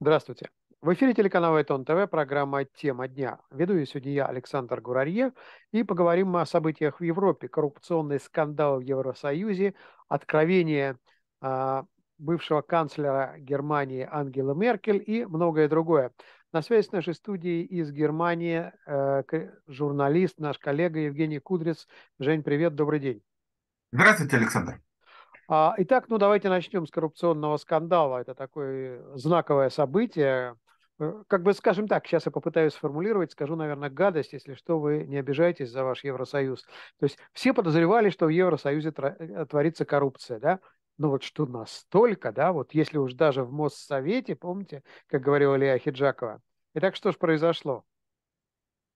Здравствуйте. В эфире телеканала Этон ТВ программа «Тема дня». Веду ее я Александр Гурарье. И поговорим мы о событиях в Европе. Коррупционный скандал в Евросоюзе, откровение э, бывшего канцлера Германии Ангела Меркель и многое другое. На связи с нашей студией из Германии э, журналист, наш коллега Евгений Кудрец. Жень, привет, добрый день. Здравствуйте, Александр. А, итак, ну давайте начнем с коррупционного скандала. Это такое знаковое событие. Э, как бы, скажем так, сейчас я попытаюсь сформулировать, скажу, наверное, гадость, если что, вы не обижаетесь за ваш Евросоюз. То есть все подозревали, что в Евросоюзе э, творится коррупция, да? Ну вот что настолько, да, вот если уж даже в Моссовете, помните, как говорила Илья Хиджакова. Итак, что же произошло?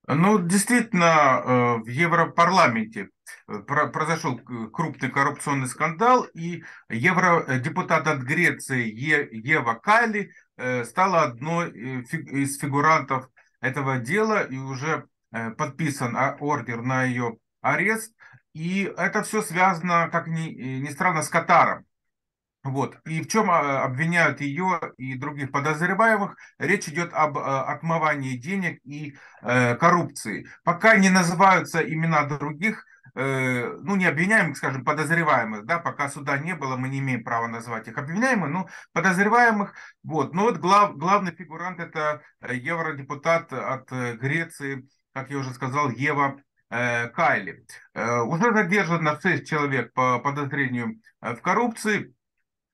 Ну, действительно, э, в Европарламенте э, произошел э, крупный коррупционный скандал, и евродепутат от Греции Ева Кайли стала одной из фигурантов этого дела, и уже подписан а, ордер на ее арест. И это все связано, как ни, ни странно, с Катаром. Вот. И в чем а, обвиняют ее и других подозреваемых? Речь идет об а, отмывании денег и э, коррупции. Пока не называются имена других, э, ну, не обвиняемых, скажем, подозреваемых, да, пока суда не было, мы не имеем права назвать их обвиняемыми, но подозреваемых, вот. Но вот глав, главный фигурант – это э, евродепутат от Греции, как я уже сказал, Ева Кайли. Уже задержано 6 человек по подозрению в коррупции.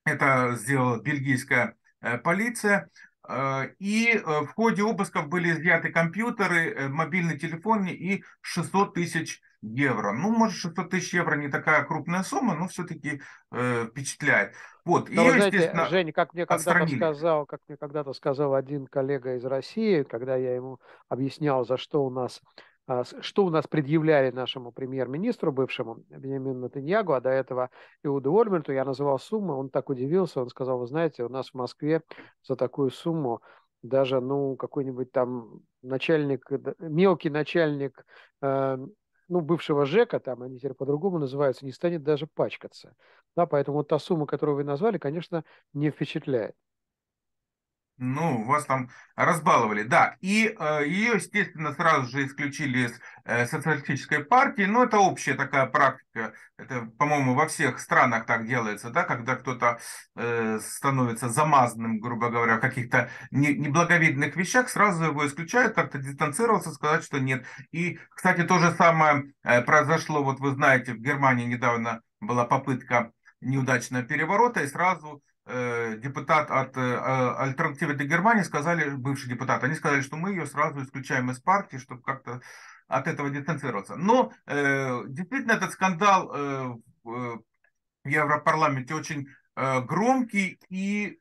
Это сделала бельгийская э, полиция. Э, и э, в ходе обысков были изъяты компьютеры, мобильный телефон и 600 тысяч евро. Ну, может, 600 тысяч евро не такая крупная сумма, но все-таки э, впечатляет. Вот, но, ее, знаете, Женя, как мне когда-то сказал, как мне когда-то сказал один коллега из России, когда я ему объяснял, за что у нас а что у нас предъявляли нашему премьер-министру, бывшему Бенемину Натаньягу, а до этого Иуду Ольмерту, я называл суммы, он так удивился, он сказал, вы знаете, у нас в Москве за такую сумму даже, ну, какой-нибудь там начальник, э, мелкий начальник, э, ну, бывшего ЖЭКа, там они теперь по-другому называются, не станет даже пачкаться. Да, поэтому вот та сумма, которую вы назвали, конечно, не впечатляет. Ну, вас там разбаловали, да. И э, ее, естественно, сразу же исключили из э, социалистической партии, но это общая такая практика. Это, по-моему, во всех странах так делается, да, когда кто-то э, становится замазанным, грубо говоря, в каких-то не, неблаговидных вещах, сразу его исключают, как-то дистанцироваться, сказать, что нет. И, кстати, то же самое э, произошло, вот вы знаете, в Германии недавно была попытка неудачного переворота, и сразу Э, депутат от э, а, альтернативы для Германии сказали, бывший депутат, они сказали, что мы ее сразу исключаем из партии, чтобы как-то от этого дистанцироваться. Но э, действительно этот скандал в Европарламенте очень громкий и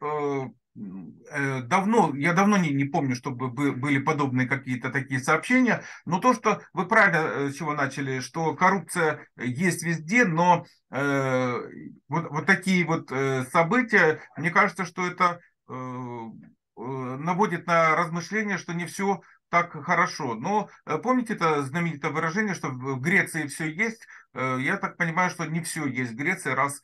давно, я давно не, не помню, чтобы были подобные какие-то такие сообщения, но то, что вы правильно с чего начали, что коррупция есть везде, но Э, вот, вот такие вот э, события, мне кажется, что это э, наводит на размышление, что не все так хорошо. Но помните это знаменитое выражение, что в Греции все есть? Я так понимаю, что не все есть в Греции, раз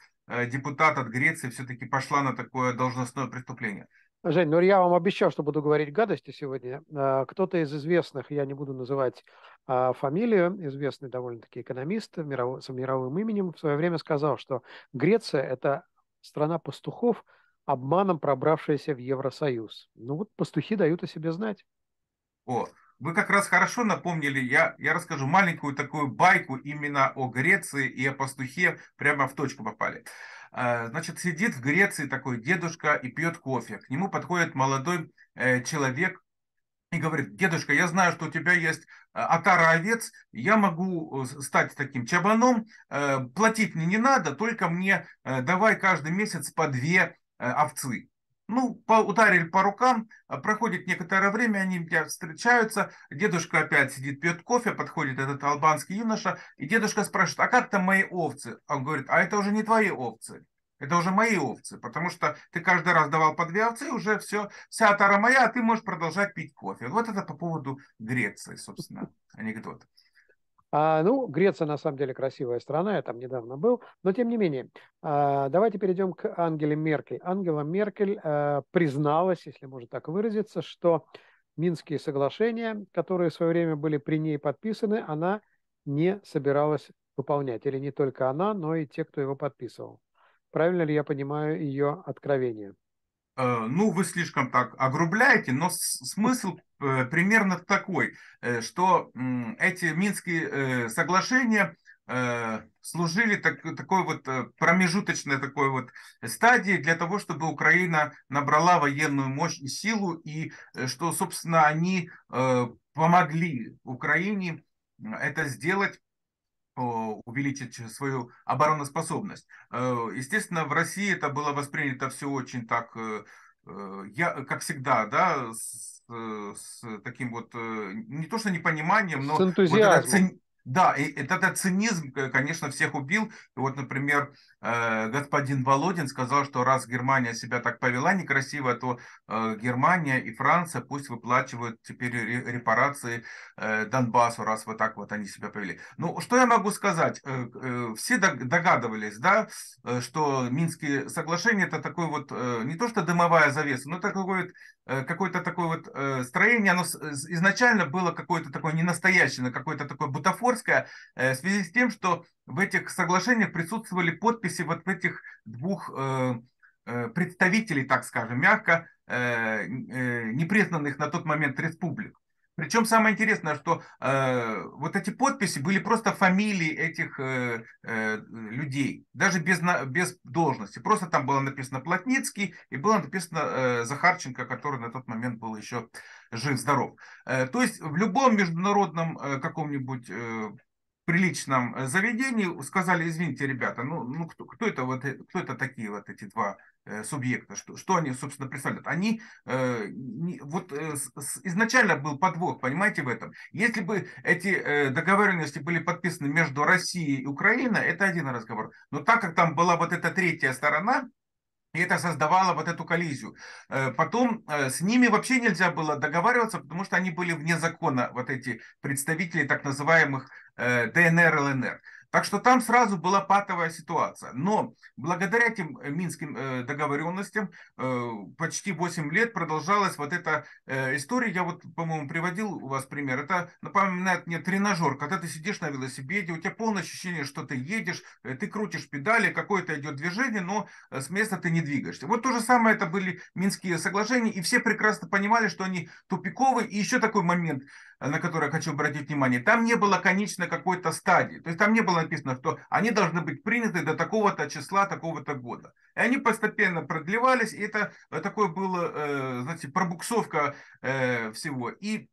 депутат от Греции все-таки пошла на такое должностное преступление. Жень, ну я вам обещал, что буду говорить гадости сегодня. А, кто-то из известных, я не буду называть а, фамилию, известный довольно-таки экономист с мировым именем, в свое время сказал, что Греция – это страна пастухов, обманом пробравшаяся в Евросоюз. Ну вот пастухи дают о себе знать. О, вы как раз хорошо напомнили, я, я расскажу маленькую такую байку именно о Греции и о пастухе, прямо в точку попали. Э, значит, сидит в Греции такой дедушка и пьет кофе. К нему подходит молодой э, человек и говорит, дедушка, я знаю, что у тебя есть э, отара овец, я могу стать таким чабаном, платить мне не надо, только мне давай каждый месяц по две овцы. Ну, по, ударили по рукам, а проходит некоторое время, они встречаются, дедушка опять сидит, пьет кофе, подходит этот албанский юноша, и дедушка спрашивает, а как там мои овцы? Он говорит, а это уже не твои овцы, это уже мои овцы, потому что ты каждый раз давал по две овцы, уже все, вся тара моя, а ты можешь продолжать пить кофе. Вот это по поводу Греции, собственно, анекдот. А, ну, Греция на самом деле красивая страна, я там недавно был, но тем не менее, а, давайте перейдем к Ангеле Меркель. Ангела Меркель а, призналась, если можно так выразиться, что Минские соглашения, которые в свое время были при ней подписаны, она не собиралась выполнять. Или не только она, но и те, кто его подписывал. Правильно ли я понимаю ее откровение? Э, ну, вы слишком так огрубляете, но смысл э, примерно такой, э, что эти Минские соглашения служили так, такой вот промежуточной такой вот стадии для того, чтобы Украина набрала военную мощь и силу, и что, собственно, они помогли Украине это сделать увеличить свою обороноспособность. Э, естественно, в России это было воспринято все очень так, э, э, я, как всегда, да, с, с таким вот, не то что непониманием, но... С энтузиазмом. Вот да, и этот цинизм, э, конечно, всех убил. Вот, например, э, господин Володин сказал, что раз Германия себя так повела некрасиво, то э, Германия и Франция пусть выплачивают теперь репарации Донбассу, раз вот так вот они себя повели. Ну, что я могу сказать? Все догадывались, да, что Минские соглашения это такой вот, не то что дымовая завеса, но такой вот, какое-то такое вот строение, оно изначально было какое-то такое ненастоящее, какое-то такое бутафорство, Севская э, в связи с тем, что в этих соглашениях присутствовали подписи вот этих двух э, э, представителей, так скажем, мягко, непризнанных на тот момент республик. Причем самое интересное, что э, вот эти подписи были просто фамилии этих э, э, людей, даже без, на, без должности. Просто там было написано Плотницкий и было написано э, Захарченко, который на тот момент был еще жив-здоров. Э, то есть в любом международном э, каком-нибудь э, приличном э, заведении, сказали, извините, ребята, ну, ну кто, кто, это, вот, э, кто это такие вот эти два э, субъекта, что, что они, собственно, представляют? Они, э, не, вот э, с, изначально был подвох, понимаете, в этом. Если бы эти э, договоренности были подписаны между Россией и Украиной, это один разговор. Но так как там была вот эта третья сторона, и это создавало вот эту коллизию. Э, потом э, с ними вообще нельзя было договариваться, потому что они были вне закона, вот эти представители так называемых э, ДНР, ЛНР. Так что там сразу была патовая ситуация. Но благодаря этим э, минским э, договоренностям э, почти 8 лет продолжалась вот эта история. Я вот, по-моему, приводил у вас пример. Это напоминает мне тренажер. Когда ты сидишь на велосипеде, у тебя полное ощущение, что ты едешь, ты крутишь педали, какое-то идет движение, но с места ты не двигаешься. Вот то же самое это были Минские соглашения, и все прекрасно понимали, что они тупиковые. И еще такой момент, на который я хочу обратить внимание. Там не было конечной какой-то стадии. То есть там не было написано, что они должны быть приняты до такого-то числа, такого-то года. И они постепенно продлевались, и это э, такое было, э, знаете, пробуксовка э, всего. И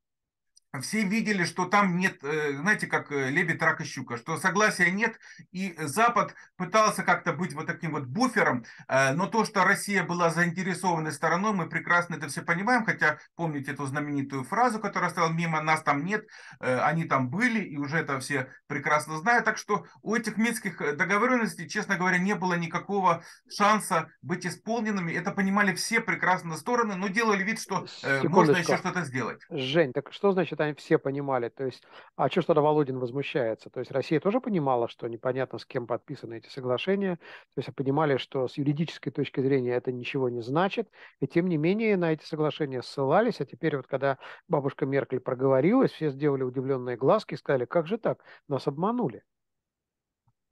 все видели, что там нет, э, знаете, как э, лебедь, рак и щука, что согласия нет, и Запад пытался как-то быть вот таким вот буфером, э, но то, что Россия была заинтересованной стороной, мы прекрасно это все понимаем, хотя помните эту знаменитую фразу, которая стала мимо нас там нет, они там были, и уже это все прекрасно знают, так что у этих минских договоренностей, честно говоря, не было никакого шанса быть исполненными, это понимали все прекрасно стороны, но делали вид, что можно еще что-то сделать. Жень, так что значит там все понимали. То есть, а что ж тогда Володин возмущается? То есть Россия тоже понимала, что непонятно, с кем подписаны эти соглашения. То есть понимали, что с юридической точки зрения это ничего не значит. И тем не менее на эти соглашения ссылались. А теперь вот когда бабушка Меркель проговорилась, все сделали удивленные глазки и сказали, как же так, нас обманули.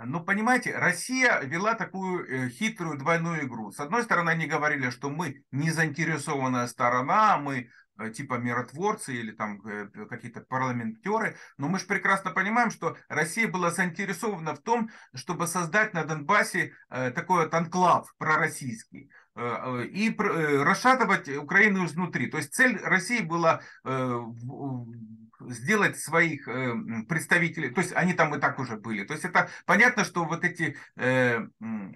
Ну, понимаете, Россия вела такую э, хитрую двойную игру. С одной стороны, они говорили, что мы не заинтересованная сторона, мы Э, типа миротворцы или там э, какие-то парламентеры, но мы же прекрасно понимаем, что Россия была заинтересована в том, чтобы создать на Донбассе э, такой вот анклав пророссийский и расшатывать Украину изнутри. То есть цель России была сделать своих э, представителей, то есть они там и так уже были. То есть это понятно, что вот эти э,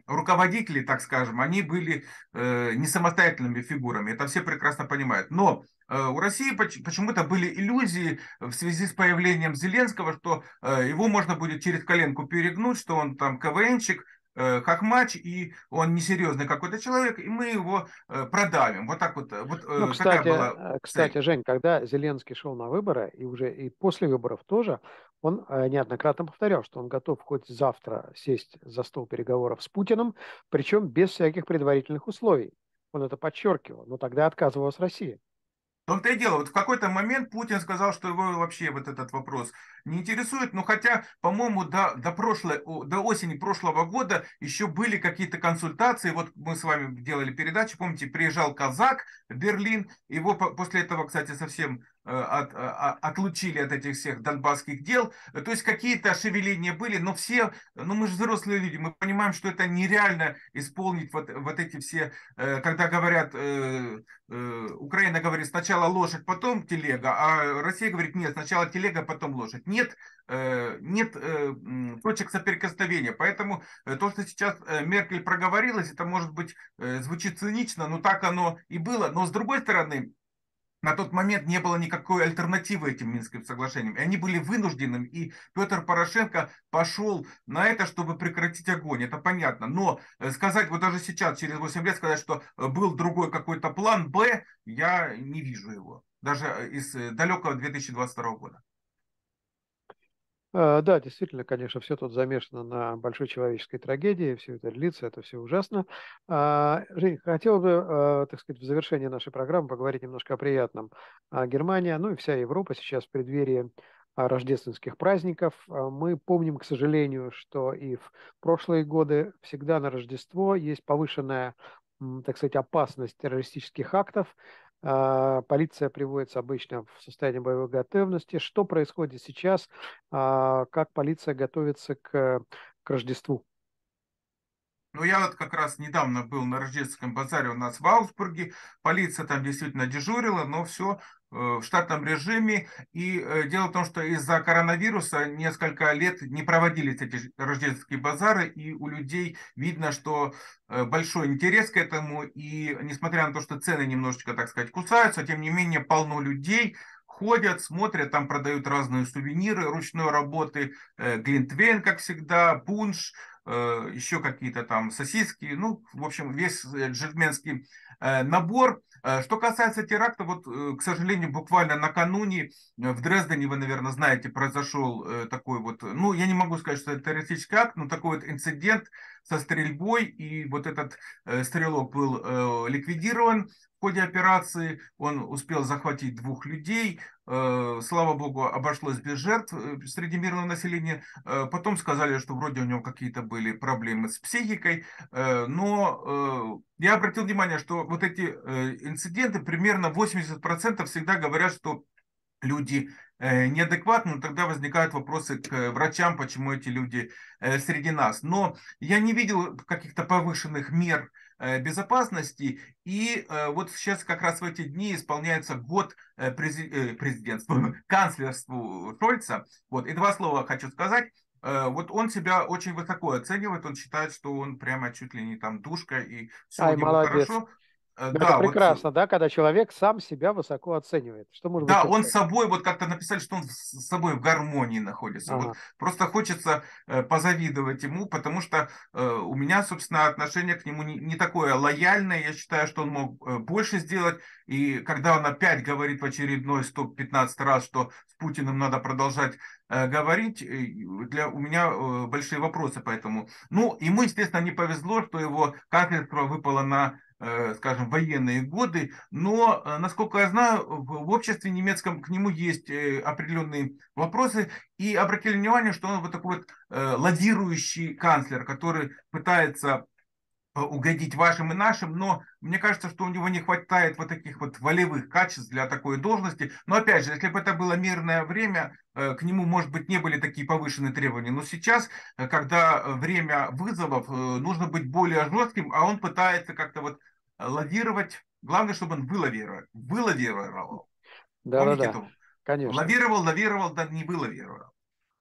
руководители, так скажем, они были э, не самостоятельными фигурами, это все прекрасно понимают. Но э, у России почему-то были иллюзии в связи с появлением Зеленского, что э, его можно будет через коленку перегнуть, что он там КВНчик, Э, как матч, и он несерьезный какой-то человек, и мы его э, продавим. Вот так вот. Э, вот ну, кстати, была кстати, Жень, когда Зеленский шел на выборы, и уже и после выборов тоже, он неоднократно повторял, что он готов хоть завтра сесть за стол переговоров с Путиным, причем без всяких предварительных условий. Он это подчеркивал, но тогда отказывалась Россия. В том-то и дело, вот в какой-то момент Путин сказал, что его вообще вот этот вопрос не интересует. Но хотя, по-моему, до, до, прошлой, до осени прошлого года еще были какие-то консультации. Вот мы с вами делали передачу, помните, приезжал казак в Берлин. Его после этого, кстати, совсем э, от, э, отлучили от этих всех донбасских дел. То есть какие-то шевеления были, но все, ну мы же взрослые люди, мы понимаем, что это нереально исполнить вот, вот эти все, э, когда говорят, Украина говорит сначала лошадь, потом телега, а Россия говорит нет, сначала телега, потом лошадь. Не нет э, нет э, точек соприкосновения. Поэтому э, то, что сейчас Меркель проговорилась, это может быть звучит цинично, но так оно и было. Но с другой стороны, на тот момент не было никакой альтернативы этим Минским соглашениям. И они были вынуждены. И Петр Порошенко пошел на это, чтобы прекратить огонь. Это понятно. Но сказать, вот даже сейчас, через 8 лет, сказать, что был другой какой-то план Б, я не вижу его. Даже из далекого 2022 года. А, да, действительно, конечно, все тут замешано на большой человеческой трагедии, все это длится, это все ужасно. А, Жень, хотел бы, а, так сказать, в завершении нашей программы поговорить немножко о приятном. Германия, ну и вся Европа сейчас в преддверии рождественских праздников. Мы помним, к сожалению, что и в прошлые годы всегда на Рождество есть повышенная так сказать, опасность террористических актов. А, полиция приводится обычно в состоянии боевой готовности. Что происходит сейчас? А, как полиция готовится к, к Рождеству? Но ну, я вот как раз недавно был на рождественском базаре у нас в Аугсбурге. Полиция там действительно дежурила, но все э, в штатном режиме. И э, дело в том, что из-за коронавируса несколько лет не проводились эти рождественские базары, и у людей видно, что э, большой интерес к этому. И несмотря на то, что цены немножечко, так сказать, кусаются, тем не менее полно людей, ходят, смотрят, там продают разные сувениры ручной работы, э, глинтвейн, как всегда, пунш, э, еще какие-то там сосиски, ну, в общем, весь э, джельменский набор. Что касается теракта, вот, к сожалению, буквально накануне в Дрездене, вы, наверное, знаете, произошел такой вот, ну, я не могу сказать, что это террористический акт, но такой вот инцидент со стрельбой, и вот этот стрелок был ликвидирован. В ходе операции он успел захватить двух людей. Э, слава богу, обошлось без жертв э, среди мирного населения. Э, потом сказали, что вроде у него какие-то были проблемы с психикой. Но я обратил внимание, что вот эти инциденты примерно 80% всегда говорят, что люди неадекватны, ну, тогда возникают вопросы к врачам, почему эти люди среди нас. Но я не видел каких-то повышенных мер, Э, безопасности. И э, вот сейчас как раз в эти дни исполняется год э, президентства, канцлерству Шольца. Вот, и два слова хочу сказать. Вот он себя очень высоко оценивает, он считает, что он прямо чуть ли не там душка и все Ай, у него молодец. хорошо. Э, Но да, прекрасно, вот, да, когда человек сам себя высоко оценивает. Что может да, быть он собой, вот как-то написали, что он с собой в гармонии находится. Ага. Вот просто хочется э, позавидовать ему, потому что э, у меня, собственно, отношение к нему не, не такое лояльное. Я считаю, что он мог э, больше сделать. И когда он опять говорит в очередной 115 раз, что с Путиным надо продолжать э, говорить, для, у меня э, большие вопросы поэтому. Ну, ему, естественно, не повезло, что его кафедра выпала на Э, скажем, военные годы, но, э, насколько я знаю, в обществе немецком к нему есть э, определенные вопросы, и обратили внимание, что он вот такой вот ладирующий канцлер, который пытается Э, угодить вашим и нашим, но мне кажется, что у него не хватает вот таких вот волевых качеств для такой должности. Но опять же, если бы это было мирное время, э, к нему, может быть, не были такие повышенные требования. Но сейчас, э, когда время вызовов, нужно быть более жестким, а он пытается как-то вот лавировать. Главное, чтобы он вылавировал. Вылавировал. Да, Помните да, да. Конечно. Лавировал, лавировал, да не вылавировал.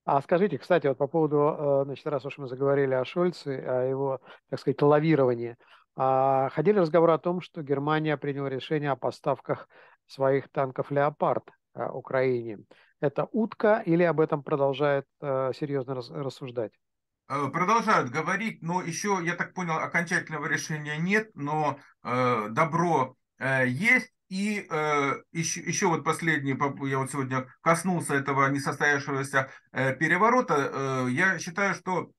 А скажите, кстати, вот по поводу, э, значит, раз уж мы заговорили о Шольце, о его, так сказать, лавировании, а ходили разговоры о том, что Германия приняла решение о поставках своих танков «Леопард» э, Украине. Это утка или об этом продолжает э, серьезно рассуждать? Продолжают говорить, но еще, я так понял, окончательного решения нет, но добро есть. И э, еще, еще вот последний, я вот сегодня коснулся этого несостоявшегося э, переворота. Э, я считаю, что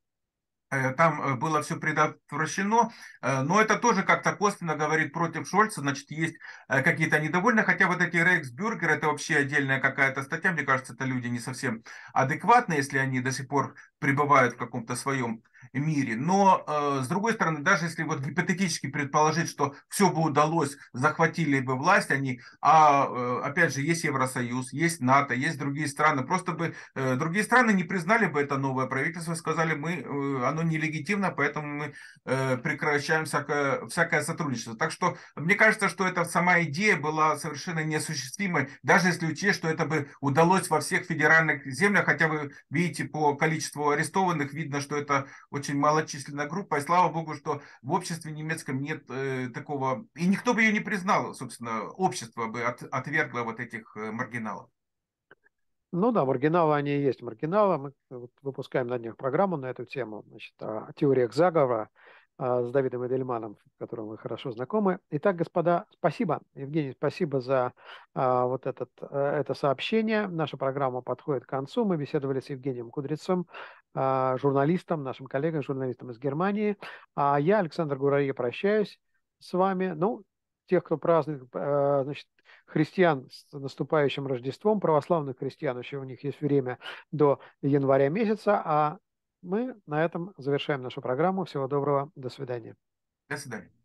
э, там э, было все предотвращено, э, но это тоже как-то косвенно говорит против Шольца, значит, есть какие-то недовольные, хотя вот эти Рейхсбюргер, это вообще отдельная какая-то статья, мне кажется, это люди не совсем адекватные, если они до сих пор пребывают в каком-то своем мире. Но, э, с другой стороны, даже если вот гипотетически предположить, что все бы удалось, захватили бы власть они, а, э, опять же, есть Евросоюз, есть НАТО, есть другие страны, просто бы э, другие страны не признали бы это новое правительство, сказали, мы, э, оно нелегитимно, поэтому мы э, прекращаем всякое, всякое сотрудничество. Так что, мне кажется, что эта сама идея была совершенно неосуществимой, даже если учесть, что это бы удалось во всех федеральных землях, хотя вы видите по количеству арестованных, видно, что это очень малочисленная группа, и слава богу, что в обществе немецком нет э, такого, и никто бы ее не признал, собственно, общество бы от, отвергло вот этих э, маргиналов. Ну да, маргиналы они и есть маргиналы. Мы выпускаем на них программу на эту тему, значит, о теориях заговора э, с Давидом Эдельманом, с которым вы хорошо знакомы. Итак, господа, спасибо. Евгений, спасибо за а, вот этот, это сообщение. Наша программа подходит к концу. Мы беседовали с Евгением Кудрицем. А, журналистам, нашим коллегам, журналистам из Германии. А я, Александр Гурария прощаюсь с вами. Ну, тех, кто празднует, а, значит, христиан с наступающим Рождеством, православных христиан, еще у них есть время до января месяца, а мы на этом завершаем нашу программу. Всего доброго, до свидания. До свидания.